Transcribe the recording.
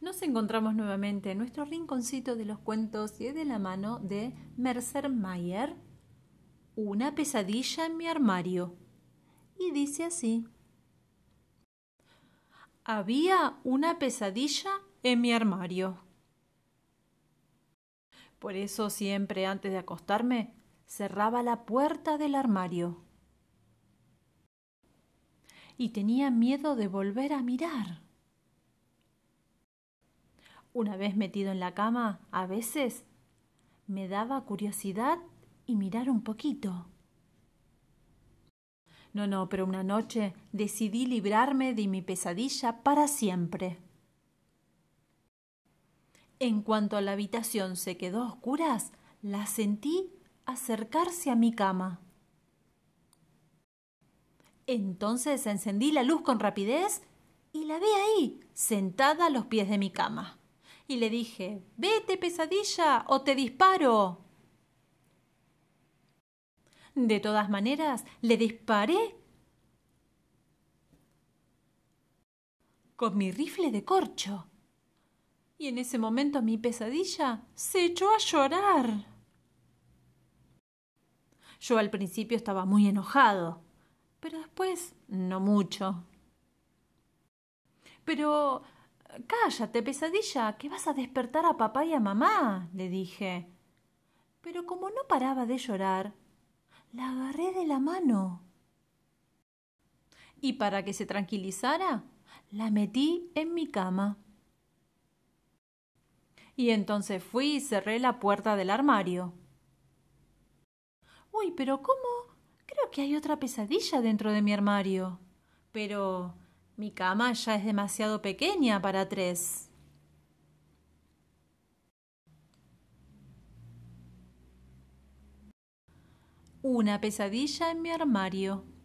Nos encontramos nuevamente en nuestro rinconcito de los cuentos y de la mano de Mercer Mayer, Una pesadilla en mi armario. Y dice así. Había una pesadilla en mi armario. Por eso siempre antes de acostarme cerraba la puerta del armario. Y tenía miedo de volver a mirar. Una vez metido en la cama, a veces me daba curiosidad y mirar un poquito. No, no, pero una noche decidí librarme de mi pesadilla para siempre. En cuanto a la habitación se quedó a oscuras, la sentí acercarse a mi cama. Entonces encendí la luz con rapidez y la vi ahí, sentada a los pies de mi cama y le dije, vete pesadilla o te disparo. De todas maneras, le disparé con mi rifle de corcho. Y en ese momento mi pesadilla se echó a llorar. Yo al principio estaba muy enojado, pero después no mucho. Pero Cállate, pesadilla, que vas a despertar a papá y a mamá, le dije. Pero como no paraba de llorar, la agarré de la mano. Y para que se tranquilizara, la metí en mi cama. Y entonces fui y cerré la puerta del armario. Uy, pero ¿cómo? Creo que hay otra pesadilla dentro de mi armario. Pero mi cama ya es demasiado pequeña para tres. Una pesadilla en mi armario.